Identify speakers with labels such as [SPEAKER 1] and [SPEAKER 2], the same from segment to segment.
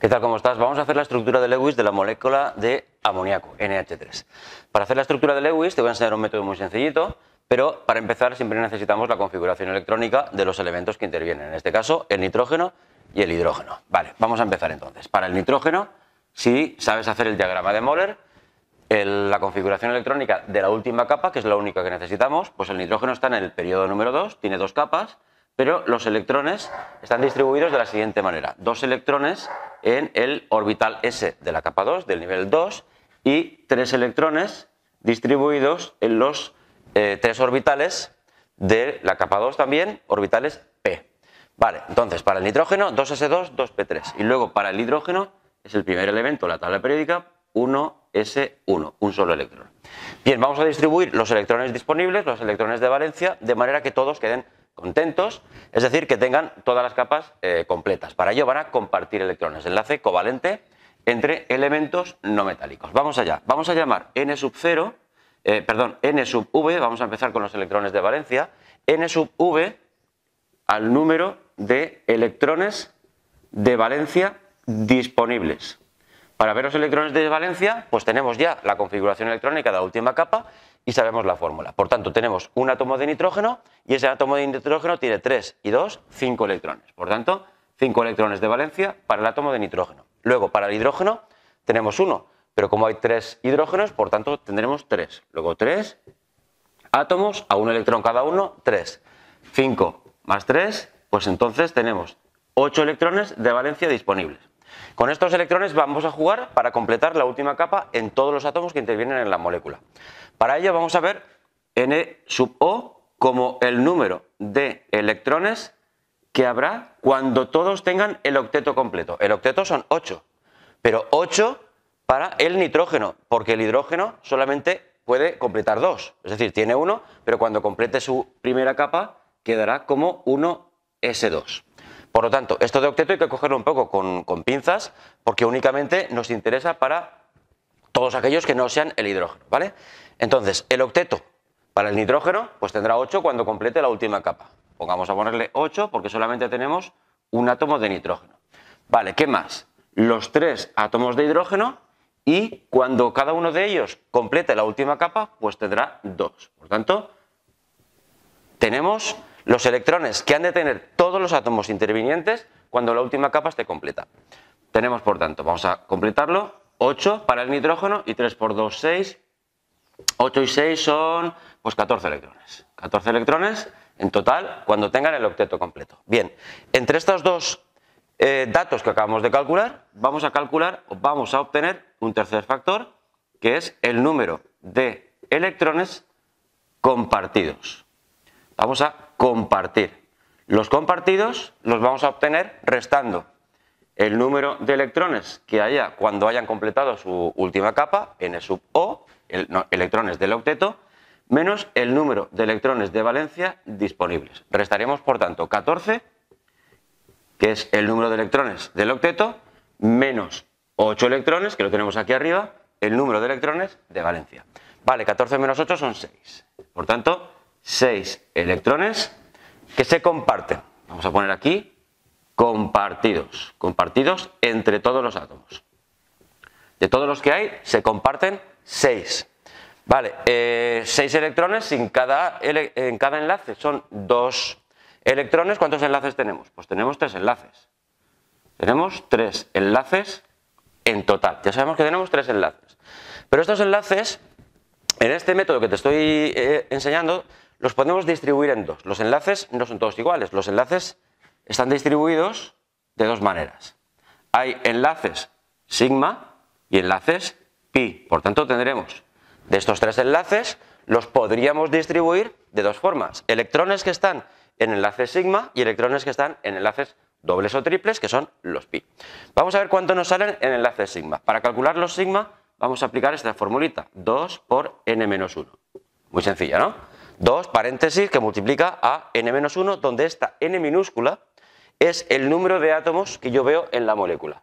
[SPEAKER 1] ¿Qué tal? ¿Cómo estás? Vamos a hacer la estructura de Lewis de la molécula de amoníaco, NH3. Para hacer la estructura de Lewis te voy a enseñar un método muy sencillito, pero para empezar siempre necesitamos la configuración electrónica de los elementos que intervienen. En este caso, el nitrógeno y el hidrógeno. Vale, vamos a empezar entonces. Para el nitrógeno, si sabes hacer el diagrama de Moller, la configuración electrónica de la última capa, que es la única que necesitamos, pues el nitrógeno está en el periodo número 2, tiene dos capas, pero los electrones están distribuidos de la siguiente manera. Dos electrones en el orbital S de la capa 2, del nivel 2, y tres electrones distribuidos en los eh, tres orbitales de la capa 2 también, orbitales P. Vale, entonces para el nitrógeno 2S2, 2P3. Y luego para el hidrógeno es el primer elemento de la tabla periódica 1S1, un solo electrón. Bien, vamos a distribuir los electrones disponibles, los electrones de valencia, de manera que todos queden contentos, es decir, que tengan todas las capas eh, completas. Para ello van a compartir electrones, enlace covalente entre elementos no metálicos. Vamos allá, vamos a llamar n sub 0, eh, perdón, n sub v, vamos a empezar con los electrones de valencia, n sub v al número de electrones de valencia disponibles. Para ver los electrones de valencia, pues tenemos ya la configuración electrónica de la última capa y sabemos la fórmula. Por tanto, tenemos un átomo de nitrógeno y ese átomo de nitrógeno tiene 3 y 2, 5 electrones. Por tanto, 5 electrones de valencia para el átomo de nitrógeno. Luego, para el hidrógeno, tenemos 1, pero como hay 3 hidrógenos, por tanto, tendremos 3. Luego, 3 átomos a un electrón cada uno, 3. 5 más 3, pues entonces tenemos 8 electrones de valencia disponibles. Con estos electrones vamos a jugar para completar la última capa en todos los átomos que intervienen en la molécula. Para ello vamos a ver N sub O como el número de electrones que habrá cuando todos tengan el octeto completo. El octeto son 8, pero 8 para el nitrógeno, porque el hidrógeno solamente puede completar 2, es decir, tiene 1, pero cuando complete su primera capa quedará como 1S2. Por lo tanto, esto de octeto hay que cogerlo un poco con, pinzas porque únicamente nos interesa para todos aquellos que no sean el hidrógeno, ¿vale? Entonces, el octeto para el nitrógeno pues tendrá 8 cuando complete la última capa. Pongamos a ponerle 8 porque solamente tenemos un átomo de nitrógeno. Vale, ¿qué más? Los tres átomos de hidrógeno y cuando cada uno de ellos complete la última capa, pues tendrá 2. Por tanto, tenemos los electrones que han de tener todos los átomos intervinientes cuando la última capa esté completa. Tenemos, por tanto, vamos a completarlo, 8 para el nitrógeno y 3 por 2, 6. 8 y 6 son pues 14 electrones. 14 electrones en total cuando tengan el octeto completo. Bien, entre estos dos eh, datos que acabamos de calcular, vamos a calcular, o vamos a obtener un tercer factor, que es el número de electrones compartidos. Vamos a compartir. Los compartidos los vamos a obtener restando el número de electrones que haya cuando hayan completado su última capa, n sub o, electrones del octeto, menos el número de electrones de valencia disponibles. Restaremos, por tanto, 14, que es el número de electrones del octeto, menos 8 electrones, que lo tenemos aquí arriba, el número de electrones de valencia. Vale, 14 menos 8 son 6. Por tanto, 6 electrones que se comparten. Vamos a poner aquí compartidos, compartidos entre todos los átomos. De todos los que hay, se comparten seis. Vale, eh, seis electrones en cada, en cada enlace, son dos electrones. ¿Cuántos enlaces tenemos? Pues tenemos tres enlaces. Tenemos tres enlaces en total. Ya sabemos que tenemos tres enlaces. Pero estos enlaces, en este método que te estoy eh, enseñando, los podemos distribuir en dos. Los enlaces no son todos iguales. Los enlaces están distribuidos de dos maneras. Hay enlaces sigma y enlaces pi. Por tanto, tendremos de estos tres enlaces, los podríamos distribuir de dos formas. Electrones que están en enlaces sigma y electrones que están en enlaces dobles o triples, que son los pi. Vamos a ver cuánto nos salen en enlaces sigma. Para calcular los sigma, vamos a aplicar esta formulita, 2 por n menos 1. Muy sencilla, ¿no? 2 paréntesis que multiplica a n-1, donde esta n minúscula es el número de átomos que yo veo en la molécula.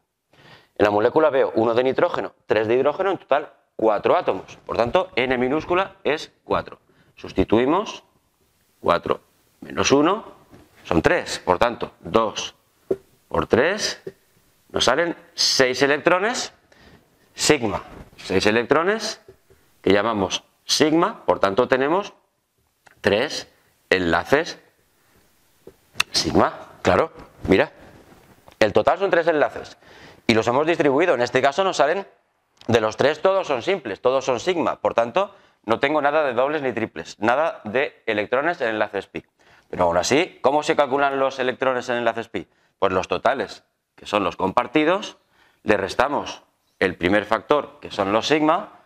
[SPEAKER 1] En la molécula veo 1 de nitrógeno, 3 de hidrógeno, en total 4 átomos. Por tanto, n minúscula es 4. Sustituimos 4 menos 1, son 3. Por tanto, 2 por 3 nos salen 6 electrones, sigma, 6 electrones, que llamamos sigma, por tanto tenemos tres enlaces sigma. Claro, mira, el total son tres enlaces y los hemos distribuido. En este caso nos salen de los tres todos son simples, todos son sigma. Por tanto, no tengo nada de dobles ni triples, nada de electrones en enlaces pi. Pero aún así, ¿cómo se calculan los electrones en enlaces pi? Pues los totales, que son los compartidos, le restamos el primer factor, que son los sigma,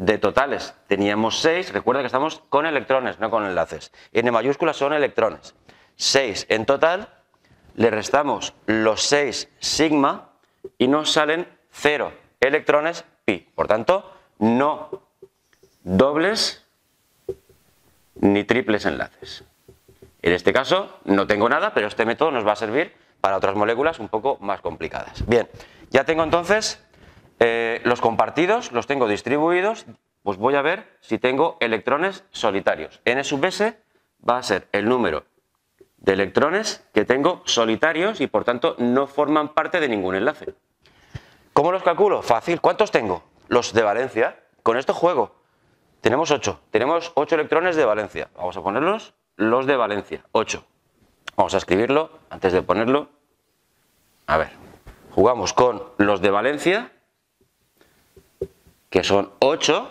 [SPEAKER 1] de totales teníamos 6, recuerda que estamos con electrones, no con enlaces. N mayúsculas son electrones. 6 en total, le restamos los 6 sigma y nos salen 0 electrones pi. Por tanto, no dobles ni triples enlaces. En este caso no tengo nada, pero este método nos va a servir para otras moléculas un poco más complicadas. Bien, ya tengo entonces eh, los compartidos los tengo distribuidos, pues voy a ver si tengo electrones solitarios. N sub S va a ser el número de electrones que tengo solitarios y por tanto no forman parte de ningún enlace. ¿Cómo los calculo? Fácil. ¿Cuántos tengo? Los de Valencia. Con esto juego. Tenemos 8. Tenemos 8 electrones de Valencia. Vamos a ponerlos los de Valencia. 8. Vamos a escribirlo antes de ponerlo. A ver. Jugamos con los de Valencia que son 8,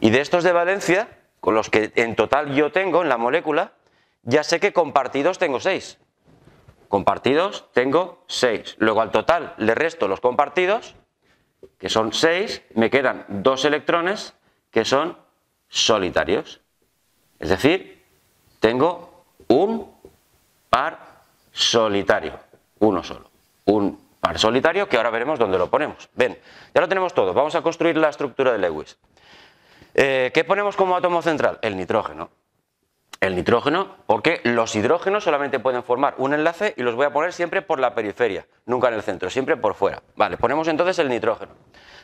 [SPEAKER 1] y de estos de valencia, con los que en total yo tengo en la molécula, ya sé que compartidos tengo 6. Compartidos tengo 6. Luego al total le resto los compartidos, que son 6, me quedan 2 electrones que son solitarios. Es decir, tengo un par solitario, uno solo, un solitario que ahora veremos dónde lo ponemos. Ven, ya lo tenemos todo. Vamos a construir la estructura de Lewis. Eh, ¿Qué ponemos como átomo central? El nitrógeno. El nitrógeno, porque los hidrógenos solamente pueden formar un enlace y los voy a poner siempre por la periferia, nunca en el centro, siempre por fuera. Vale, ponemos entonces el nitrógeno.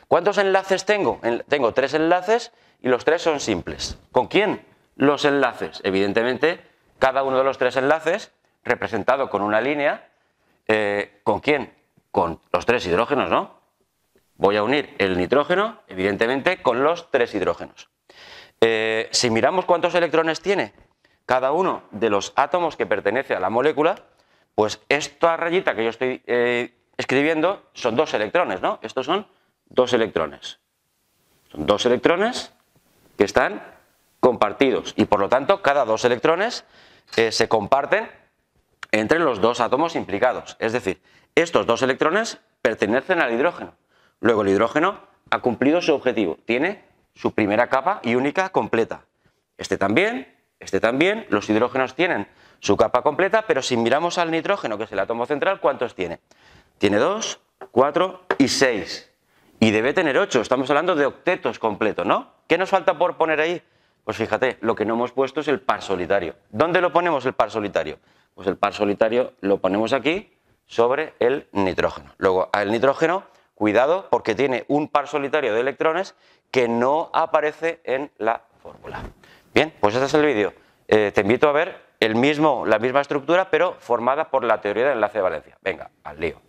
[SPEAKER 1] ¿Cuántos enlaces tengo? tengo tres enlaces y los tres son simples. ¿Con quién? Los enlaces. Evidentemente, cada uno de los tres enlaces representado con una línea. Eh, ¿Con quién? con los tres hidrógenos, ¿no? Voy a unir el nitrógeno, evidentemente, con los tres hidrógenos. Eh, si miramos cuántos electrones tiene cada uno de los átomos que pertenece a la molécula, pues esta rayita que yo estoy eh, escribiendo son dos electrones, ¿no? Estos son dos electrones. Son dos electrones que están compartidos y por lo tanto cada dos electrones eh, se comparten entre los dos átomos implicados. Es decir, estos dos electrones pertenecen al hidrógeno. Luego el hidrógeno ha cumplido su objetivo, tiene su primera capa y única completa. Este también, este también, los hidrógenos tienen su capa completa, pero si miramos al nitrógeno, que es el átomo central, ¿cuántos tiene? Tiene dos, cuatro y seis. Y debe tener ocho, estamos hablando de octetos completos, ¿no? ¿Qué nos falta por poner ahí? Pues fíjate, lo que no hemos puesto es el par solitario. ¿Dónde lo ponemos el par solitario? pues el par solitario lo ponemos aquí sobre el nitrógeno. Luego, al nitrógeno, cuidado porque tiene un par solitario de electrones que no aparece en la fórmula. Bien, pues este es el vídeo. Eh, te invito a ver el mismo, la misma estructura, pero formada por la teoría del enlace de valencia. Venga, al lío.